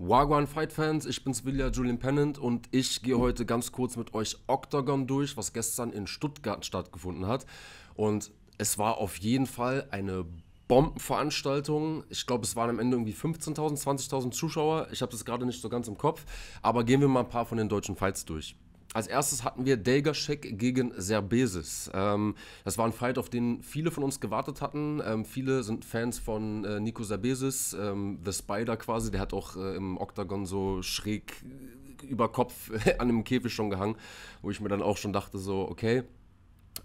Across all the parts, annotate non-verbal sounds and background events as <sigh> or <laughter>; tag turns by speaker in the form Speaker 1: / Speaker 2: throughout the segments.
Speaker 1: Wagwan Fight Fans, ich bin's Vilja Julian Pennant und ich gehe heute ganz kurz mit euch Octagon durch, was gestern in Stuttgart stattgefunden hat. Und es war auf jeden Fall eine Bombenveranstaltung. Ich glaube, es waren am Ende irgendwie 15.000, 20.000 Zuschauer. Ich habe das gerade nicht so ganz im Kopf. Aber gehen wir mal ein paar von den deutschen Fights durch. Als erstes hatten wir Delgaschek gegen Serbesis. Ähm, das war ein Fight, auf den viele von uns gewartet hatten. Ähm, viele sind Fans von äh, Nico Serbesis, ähm, The Spider quasi. Der hat auch äh, im Oktagon so schräg äh, über Kopf <laughs> an dem Käfig schon gehangen, wo ich mir dann auch schon dachte, so, okay.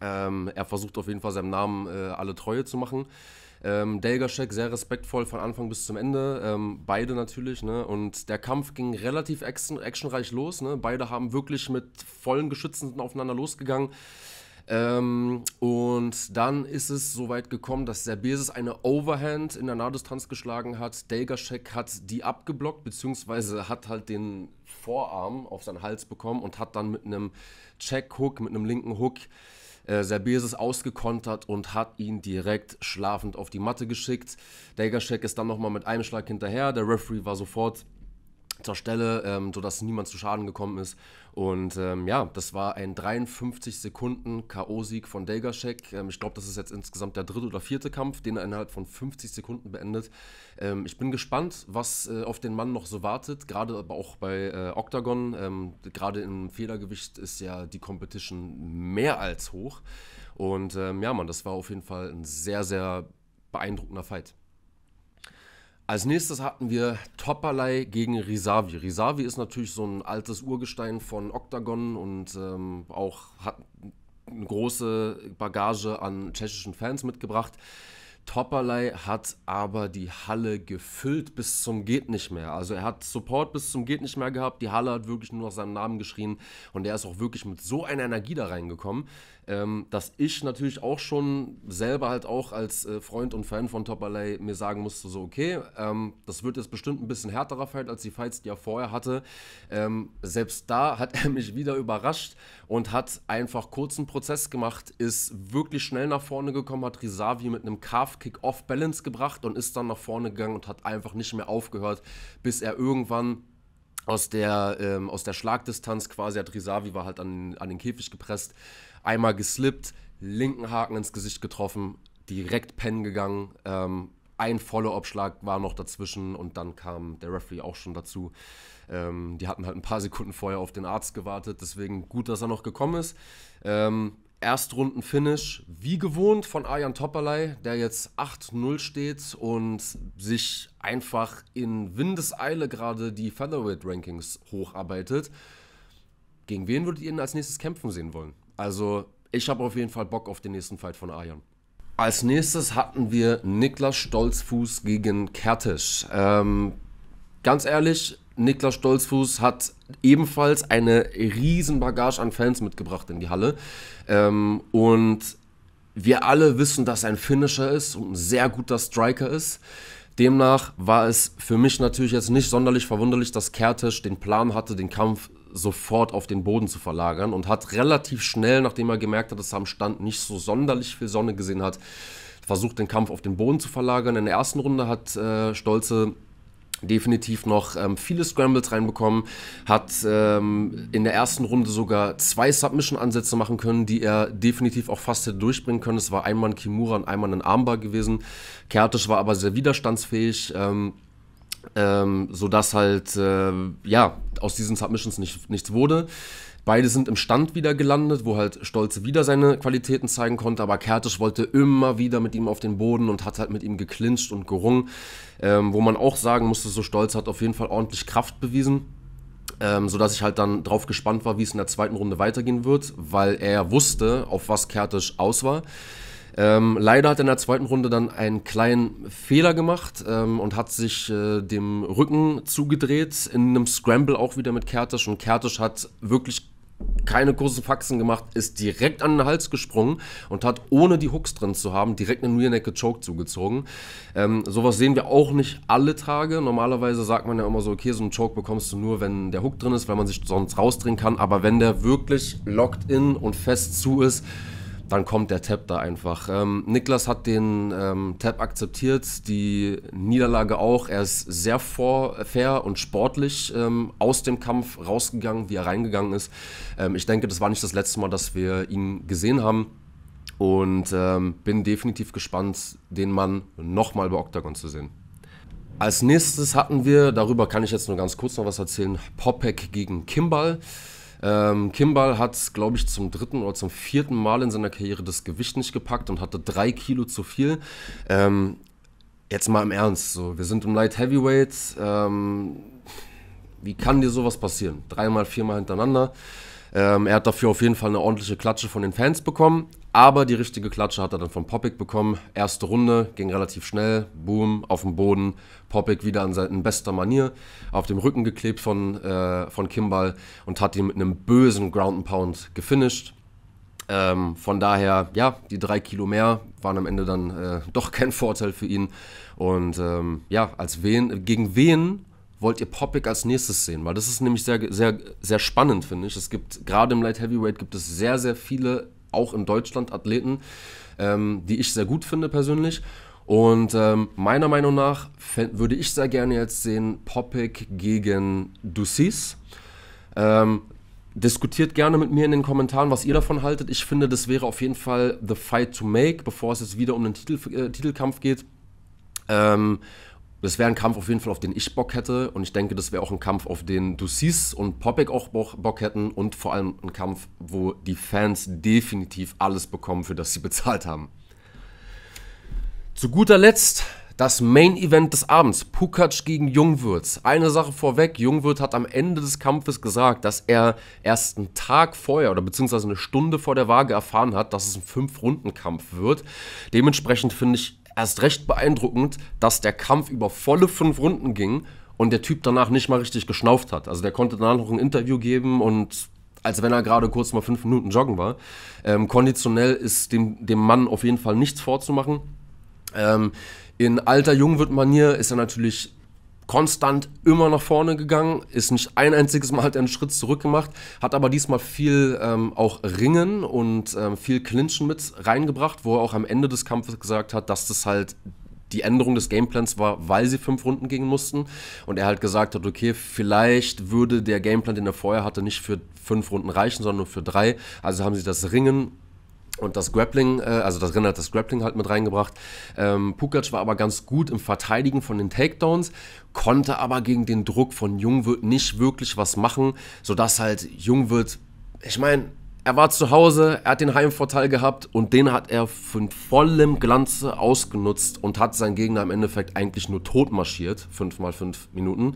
Speaker 1: Ähm, er versucht auf jeden Fall seinem Namen äh, alle Treue zu machen. Ähm, Delgaschek sehr respektvoll von Anfang bis zum Ende, ähm, beide natürlich. Ne? Und der Kampf ging relativ action actionreich los. Ne? Beide haben wirklich mit vollen Geschützen aufeinander losgegangen. Ähm, und dann ist es soweit gekommen, dass Serbesis eine Overhand in der Nahdistanz geschlagen hat. Delgaschek hat die abgeblockt, beziehungsweise hat halt den Vorarm auf seinen Hals bekommen und hat dann mit einem Check-Hook, mit einem linken Hook, äh, Serbius ist ausgekontert und hat ihn direkt schlafend auf die Matte geschickt. Dagacek ist dann nochmal mit einem Schlag hinterher. Der Referee war sofort zur Stelle, ähm, sodass niemand zu Schaden gekommen ist. Und ähm, ja, das war ein 53 Sekunden K.O.-Sieg von Delgaschek. Ähm, ich glaube, das ist jetzt insgesamt der dritte oder vierte Kampf, den er innerhalb von 50 Sekunden beendet. Ähm, ich bin gespannt, was äh, auf den Mann noch so wartet, gerade aber auch bei äh, Octagon. Ähm, gerade im Federgewicht ist ja die Competition mehr als hoch. Und ähm, ja, man, das war auf jeden Fall ein sehr, sehr beeindruckender Fight. Als nächstes hatten wir Topperlei gegen Risavi. Risavi ist natürlich so ein altes Urgestein von Octagon und ähm, auch hat eine große Bagage an tschechischen Fans mitgebracht. Topperlei hat aber die Halle gefüllt bis zum geht nicht mehr. Also er hat Support bis zum geht nicht mehr gehabt. Die Halle hat wirklich nur nach seinem Namen geschrien und er ist auch wirklich mit so einer Energie da reingekommen, ähm, dass ich natürlich auch schon selber halt auch als äh, Freund und Fan von Topperlei mir sagen musste so okay, ähm, das wird jetzt bestimmt ein bisschen härterer Fight als die Fights, die er vorher hatte. Ähm, selbst da hat er <laughs> mich wieder überrascht und hat einfach kurzen Prozess gemacht, ist wirklich schnell nach vorne gekommen, hat Risavi mit einem KV Half-Kick off Balance gebracht und ist dann nach vorne gegangen und hat einfach nicht mehr aufgehört, bis er irgendwann aus der, ähm, aus der Schlagdistanz quasi hat Risavi war halt an, an den Käfig gepresst, einmal geslippt, linken Haken ins Gesicht getroffen, direkt pennen gegangen. Ähm, ein Follow-up-Schlag war noch dazwischen und dann kam der Referee auch schon dazu. Ähm, die hatten halt ein paar Sekunden vorher auf den Arzt gewartet, deswegen gut, dass er noch gekommen ist. Ähm, Erstrunden-Finish, wie gewohnt, von Arjan Topperlei, der jetzt 8-0 steht und sich einfach in Windeseile gerade die Featherweight-Rankings hocharbeitet. Gegen wen würdet ihr ihn als nächstes kämpfen sehen wollen? Also, ich habe auf jeden Fall Bock auf den nächsten Fight von Arjan. Als nächstes hatten wir Niklas Stolzfuß gegen Kertisch. Ähm, ganz ehrlich, Niklas Stolzfuß hat ebenfalls eine riesen Bagage an Fans mitgebracht in die Halle. Ähm, und wir alle wissen, dass er ein Finisher ist und ein sehr guter Striker ist. Demnach war es für mich natürlich jetzt nicht sonderlich verwunderlich, dass Kertisch den Plan hatte, den Kampf sofort auf den Boden zu verlagern und hat relativ schnell, nachdem er gemerkt hat, dass er am Stand nicht so sonderlich viel Sonne gesehen hat, versucht, den Kampf auf den Boden zu verlagern. In der ersten Runde hat äh, Stolze definitiv noch ähm, viele Scrambles reinbekommen, hat ähm, in der ersten Runde sogar zwei Submission-Ansätze machen können, die er definitiv auch fast hätte durchbringen können. Es war einmal ein Kimura und einmal ein Armbar gewesen. Kertisch war aber sehr widerstandsfähig. Ähm, ähm, sodass halt äh, ja aus diesen Submissions nicht, nichts wurde. Beide sind im Stand wieder gelandet, wo halt Stolze wieder seine Qualitäten zeigen konnte, aber Kertisch wollte immer wieder mit ihm auf den Boden und hat halt mit ihm geklincht und gerungen. Ähm, wo man auch sagen musste, so Stolz hat auf jeden Fall ordentlich Kraft bewiesen. Ähm, sodass ich halt dann drauf gespannt war, wie es in der zweiten Runde weitergehen wird, weil er wusste, auf was Kertisch aus war. Ähm, leider hat er in der zweiten Runde dann einen kleinen Fehler gemacht ähm, und hat sich äh, dem Rücken zugedreht, in einem Scramble auch wieder mit Kertisch. Und Kertisch hat wirklich keine kurzen Faxen gemacht, ist direkt an den Hals gesprungen und hat, ohne die Hooks drin zu haben, direkt einen Rear Naked Choke zugezogen. Ähm, sowas sehen wir auch nicht alle Tage. Normalerweise sagt man ja immer so, okay, so einen Choke bekommst du nur, wenn der Hook drin ist, weil man sich sonst rausdrehen kann. Aber wenn der wirklich locked in und fest zu ist, dann kommt der Tap da einfach. Ähm, Niklas hat den ähm, Tap akzeptiert, die Niederlage auch. Er ist sehr vor, fair und sportlich ähm, aus dem Kampf rausgegangen, wie er reingegangen ist. Ähm, ich denke, das war nicht das letzte Mal, dass wir ihn gesehen haben. Und ähm, bin definitiv gespannt, den Mann nochmal bei Octagon zu sehen. Als nächstes hatten wir, darüber kann ich jetzt nur ganz kurz noch was erzählen, Popek gegen Kimball. Ähm, Kimball hat, glaube ich, zum dritten oder zum vierten Mal in seiner Karriere das Gewicht nicht gepackt und hatte drei Kilo zu viel. Ähm, jetzt mal im Ernst, so, wir sind im Light Heavyweight. Ähm, wie kann dir sowas passieren? Dreimal, viermal hintereinander. Ähm, er hat dafür auf jeden Fall eine ordentliche Klatsche von den Fans bekommen, aber die richtige Klatsche hat er dann von Poppig bekommen. Erste Runde ging relativ schnell, boom, auf dem Boden. Poppig wieder in, in bester Manier, auf dem Rücken geklebt von, äh, von Kimball und hat ihn mit einem bösen Ground and Pound gefinisht. Ähm, von daher, ja, die drei Kilo mehr waren am Ende dann äh, <laughs> doch kein Vorteil für ihn. Und ähm, ja, als wen, gegen wen wollt ihr Popic als nächstes sehen? Weil das ist nämlich sehr, sehr, sehr spannend, finde ich. Es gibt, gerade im Light Heavyweight gibt es sehr, sehr viele, auch in Deutschland, Athleten, ähm, die ich sehr gut finde persönlich. Und ähm, meiner Meinung nach würde ich sehr gerne jetzt sehen Popic gegen Ducis. Ähm, diskutiert gerne mit mir in den Kommentaren, was ihr davon haltet. Ich finde, das wäre auf jeden Fall the fight to make, bevor es jetzt wieder um den Titel, äh, Titelkampf geht. Ähm, das wäre ein Kampf auf jeden Fall, auf den ich Bock hätte. Und ich denke, das wäre auch ein Kampf, auf den Ducis und Popek auch Bock hätten. Und vor allem ein Kampf, wo die Fans definitiv alles bekommen, für das sie <laughs> bezahlt haben. Zu guter Letzt das Main Event des Abends. Pukac gegen Jungwürz. Eine Sache vorweg. Jungwürz hat am Ende des Kampfes gesagt, dass er erst einen Tag vorher oder beziehungsweise eine Stunde vor der Waage erfahren hat, dass es ein Fünf-Runden-Kampf wird. Dementsprechend finde ich erst recht beeindruckend, dass der Kampf über volle fünf Runden ging und der Typ danach nicht mal richtig geschnauft hat. Also der konnte danach noch ein Interview geben und als wenn er gerade kurz mal fünf Minuten joggen war. Ähm, konditionell ist dem, dem Mann auf jeden Fall nichts vorzumachen. Ähm, in alter Jungwirt-Manier ist er natürlich konstant immer nach vorne gegangen, ist nicht ein einziges Mal einen Schritt zurück gemacht, hat aber diesmal viel ähm, auch Ringen und ähm, viel Clinchen mit reingebracht, wo er auch am Ende des Kampfes gesagt hat, dass das halt die Änderung des Gameplans war, weil sie fünf Runden gehen mussten und er halt gesagt hat, okay, vielleicht würde der Gameplan, den er vorher hatte, nicht für fünf Runden reichen, sondern nur für drei. Also haben sie das Ringen und das Grappling, äh, also das Rennen hat das Grappling halt mit reingebracht. Ähm, Pukac war aber ganz gut im Verteidigen von den Takedowns, konnte aber gegen den Druck von Jungwirt nicht wirklich was machen, sodass halt Jungwirt, ich meine, er war zu Hause, er hat den Heimvorteil gehabt und den hat er von vollem Glanze ausgenutzt und hat seinen Gegner im Endeffekt eigentlich nur totmarschiert, 5 x 5 Minuten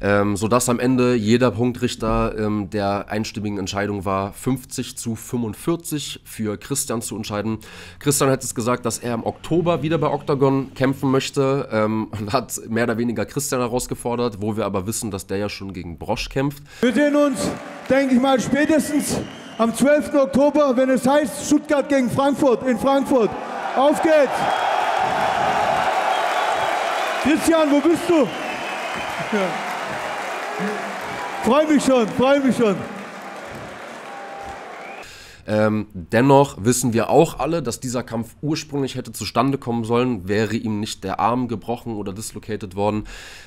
Speaker 1: ähm, sodass am Ende jeder Punktrichter ähm, der einstimmigen Entscheidung war, 50 zu 45 für Christian zu entscheiden. Christian hat es gesagt, dass er im Oktober wieder bei Octagon kämpfen möchte ähm, und hat mehr oder weniger Christian herausgefordert, wo wir aber wissen, dass der ja schon gegen Brosch kämpft. Wir sehen uns, denke ich mal, spätestens am 12. Oktober, wenn es heißt Stuttgart gegen Frankfurt in Frankfurt. Auf geht's! Christian, wo bist du? Ja. <laughs> Freue mich schon, freue mich schon. Ähm, dennoch wissen wir auch alle, dass dieser Kampf ursprünglich hätte zustande kommen sollen, wäre ihm nicht der Arm gebrochen oder dislocated worden.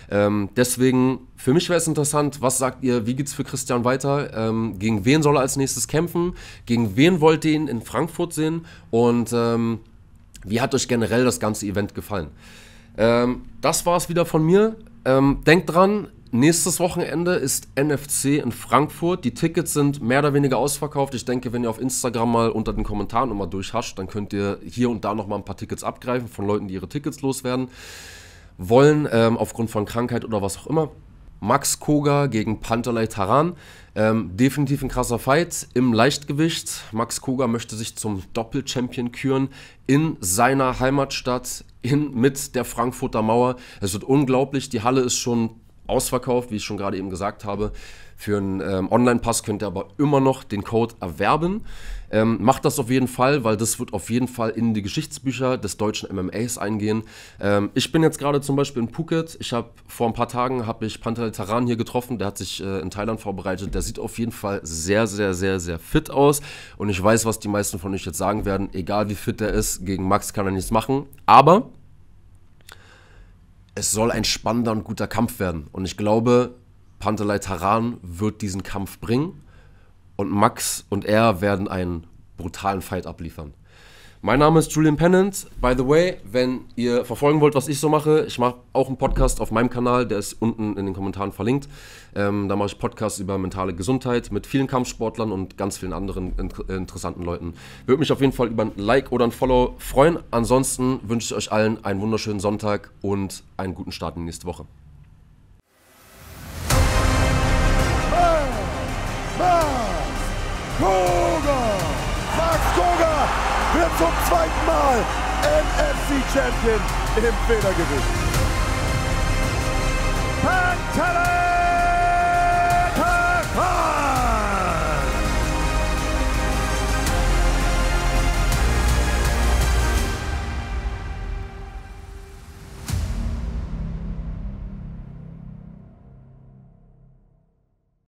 Speaker 1: Ähm, deswegen, für mich wäre es interessant, was sagt ihr, wie geht es für Christian weiter? Ähm, gegen wen soll er als nächstes kämpfen? Gegen wen wollt ihr ihn in Frankfurt sehen? Und ähm, wie hat euch generell das ganze Event gefallen? Ähm, das war es wieder von mir. Ähm, denkt dran, Nächstes Wochenende ist NFC in Frankfurt. Die Tickets sind mehr oder weniger ausverkauft. Ich denke, wenn ihr auf Instagram mal unter den Kommentaren nochmal durchhascht, dann könnt ihr hier und da nochmal ein paar Tickets abgreifen von Leuten, die ihre Tickets loswerden wollen, ähm, aufgrund von Krankheit oder was auch immer. Max Koga gegen Pantalei Taran. Ähm, definitiv ein krasser Fight im Leichtgewicht. Max Koga möchte sich zum Doppelchampion küren in seiner Heimatstadt in, mit der Frankfurter Mauer. Es wird unglaublich. Die Halle ist schon ausverkauft, wie ich schon gerade eben gesagt habe. Für einen ähm, Online-Pass könnt ihr aber immer noch den Code erwerben. Ähm, macht das auf jeden Fall, weil das wird auf jeden Fall in die Geschichtsbücher des deutschen MMAs eingehen. Ähm, ich bin jetzt gerade zum Beispiel in Phuket. Ich habe vor ein paar Tagen habe ich Pantel Taran hier getroffen. Der hat sich äh, in Thailand vorbereitet. Der sieht auf jeden Fall sehr, sehr, sehr, sehr fit aus. Und ich weiß, was die meisten von euch jetzt sagen werden. Egal wie fit der ist, gegen Max kann er nichts machen. Aber es soll ein spannender und guter Kampf werden. Und ich glaube, Pantelei Taran wird diesen Kampf bringen. Und Max und er werden einen brutalen Fight abliefern. Mein Name ist Julian Pennant. By the way, wenn ihr verfolgen wollt, was ich so mache, ich mache auch einen Podcast auf meinem Kanal, der ist unten in den Kommentaren verlinkt. Ähm, da mache ich Podcasts über mentale Gesundheit mit vielen Kampfsportlern und ganz vielen anderen in interessanten Leuten. Würde mich auf jeden Fall über ein Like oder ein Follow freuen. Ansonsten wünsche ich euch allen einen wunderschönen Sonntag und einen guten Start in die nächste Woche. Ball, Ball, Ball zum zweiten Mal NFC-Champion im Federgewicht. Pantalla!